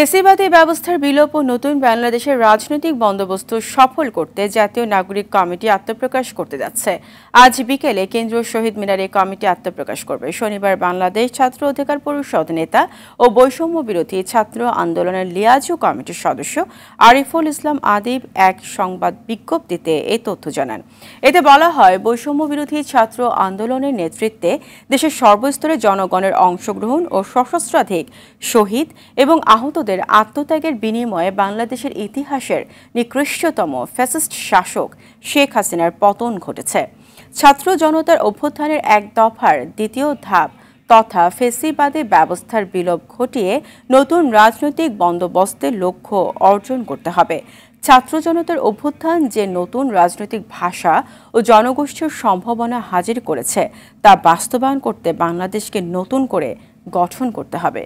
ফেসিবাদী ব্যবস্থার বিলোপ ও নতুন বাংলাদেশের রাজনৈতিক বন্দোবস্ত সফল করতে জাতীয় নাগরিক কমিটি আত্মপ্রকাশ করতে যাচ্ছে আজ বিকেলে কেন্দ্রীয় শহীদ মিনারে কমিটি আত্মপ্রকাশ করবে শনিবার বাংলাদেশ ছাত্র অধিকার পরিষদ নেতা ও বৈষম্য বিরোধী ছাত্র আন্দোলনের লিয়াজু কমিটির সদস্য আরিফুল ইসলাম আদিব এক সংবাদ বিজ্ঞপ্তিতে এ তথ্য জানান এতে বলা হয় বৈষম্য বিরোধী ছাত্র আন্দোলনের নেতৃত্বে দেশের সর্বস্তরে জনগণের অংশগ্রহণ ও সশস্ত্রাধিক শহীদ এবং আহত তাদের আত্মত্যাগের বিনিময়ে বাংলাদেশের ইতিহাসের নিকৃষ্টতম ফ্যাসিস্ট শাসক শেখ হাসিনার পতন ঘটেছে ছাত্র জনতার অভ্যুত্থানের এক দফার দ্বিতীয় ধাপ তথা ফেসিবাদী ব্যবস্থার বিলোপ ঘটিয়ে নতুন রাজনৈতিক বন্দোবস্তের লক্ষ্য অর্জন করতে হবে ছাত্র জনতার অভ্যুত্থান যে নতুন রাজনৈতিক ভাষা ও জনগোষ্ঠীর সম্ভাবনা হাজির করেছে তা বাস্তবায়ন করতে বাংলাদেশকে নতুন করে গঠন করতে হবে